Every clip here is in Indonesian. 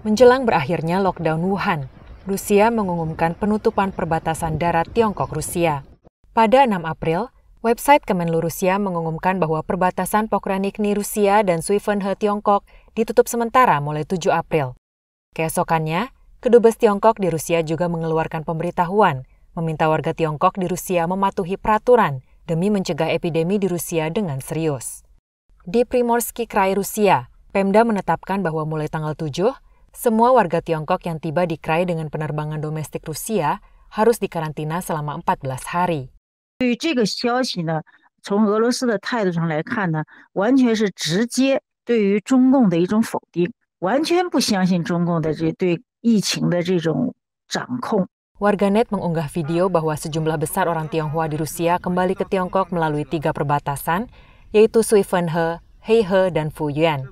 Menjelang berakhirnya lockdown Wuhan, Rusia mengumumkan penutupan perbatasan darat Tiongkok-Rusia. Pada 6 April, website Kemenlu Rusia mengumumkan bahwa perbatasan Pokranikni Rusia dan Suivenhe Tiongkok ditutup sementara mulai 7 April. Keesokannya, kedubes Tiongkok di Rusia juga mengeluarkan pemberitahuan meminta warga Tiongkok di Rusia mematuhi peraturan demi mencegah epidemi di Rusia dengan serius. Di Primorsky Krai Rusia, Pemda menetapkan bahwa mulai tanggal 7, semua warga Tiongkok yang tiba di Krai dengan penerbangan domestik Rusia harus dikarantina selama 14 hari. Warganet mengunggah video bahwa sejumlah besar orang Tionghoa di Rusia kembali ke Tiongkok melalui tiga perbatasan, yaitu Suifenhe, Heihe, dan Fuyuan.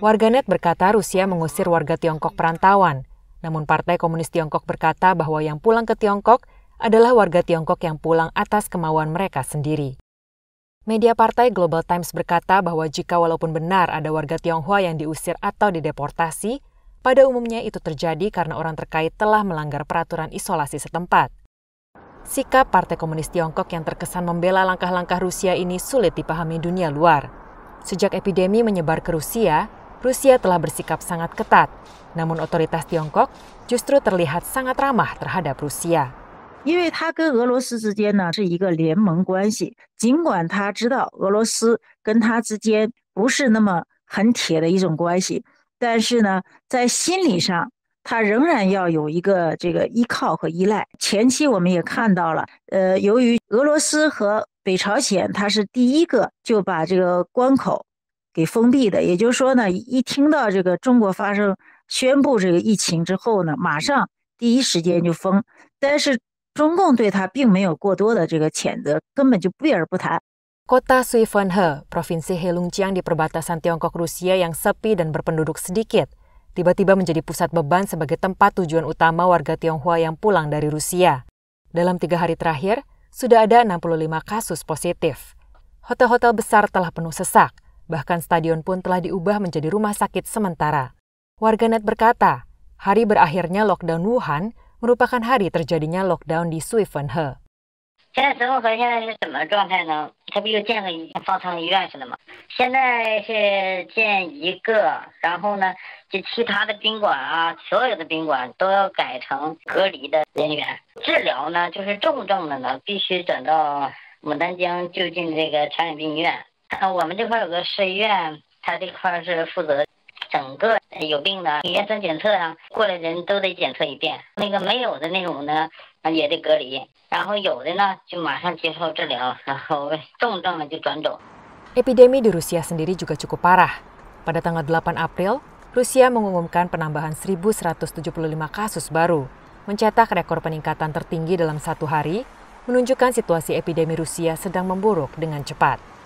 Warganet berkata Rusia mengusir warga Tiongkok perantauan. Namun Partai Komunis Tiongkok berkata bahwa yang pulang ke Tiongkok adalah warga Tiongkok yang pulang atas kemauan mereka sendiri. Media partai Global Times berkata bahwa jika walaupun benar ada warga Tionghoa yang diusir atau dideportasi, pada umumnya itu terjadi karena orang terkait telah melanggar peraturan isolasi setempat. Sikap Partai Komunis Tiongkok yang terkesan membela langkah-langkah Rusia ini sulit dipahami dunia luar. Sejak epidemi menyebar ke Rusia, Rusia telah bersikap sangat ketat, namun otoritas Tiongkok justru terlihat sangat ramah terhadap Rusia. 因为它跟俄罗斯之间呢是一个联盟关系，尽管他知道俄罗斯跟他之间不是那么很铁的一种关系，但是呢，在心理上他仍然要有一个这个依靠和依赖。前期我们也看到了，呃，由于俄罗斯和北朝鲜，它是第一个就把这个关口给封闭的。也就是说呢，一听到这个中国发生宣布这个疫情之后呢，马上第一时间就封。但是中共对他并没有过多的这个谴责，根本就避而不谈。Kota Suifenhe, Provinsi Heilongjiang di perbatasan Tiongkok Rusia yang sepi dan berpenduduk sedikit, tiba-tiba menjadi pusat beban sebagai tempat tujuan utama warga Tionghoa yang pulang dari Rusia. Dalam tiga hari terakhir, sudah ada 65 kasus positif. Hotel-hotel besar telah penuh sesak, Bahkan stadion pun telah diubah menjadi rumah sakit sementara. Warganet berkata, hari berakhirnya lockdown Wuhan merupakan hari terjadinya lockdown di Suifenhe. 现在生活和现在是怎么状态呢？它不又建了放成医院去了吗？现在是建一个，然后呢，就其他的宾馆啊，所有的宾馆都要改成隔离的人员。治疗呢，就是重症的呢，必须转到牡丹江就近这个传染病医院。呃，我们这块有个市医院，他这块是负责整个有病的医生检测啊，过来人都得检测一遍。那个没有的那种呢，也得隔离。然后有的呢，就马上接受治疗，然后重症了就转走。Epidemi di Rusia sendiri juga cukup parah. Pada tanggal 8 April, Rusia mengumumkan penambahan 1.175 kasus baru, mencetak rekor peningkatan tertinggi dalam satu hari, menunjukkan situasi epidemi Rusia sedang memburuk dengan cepat.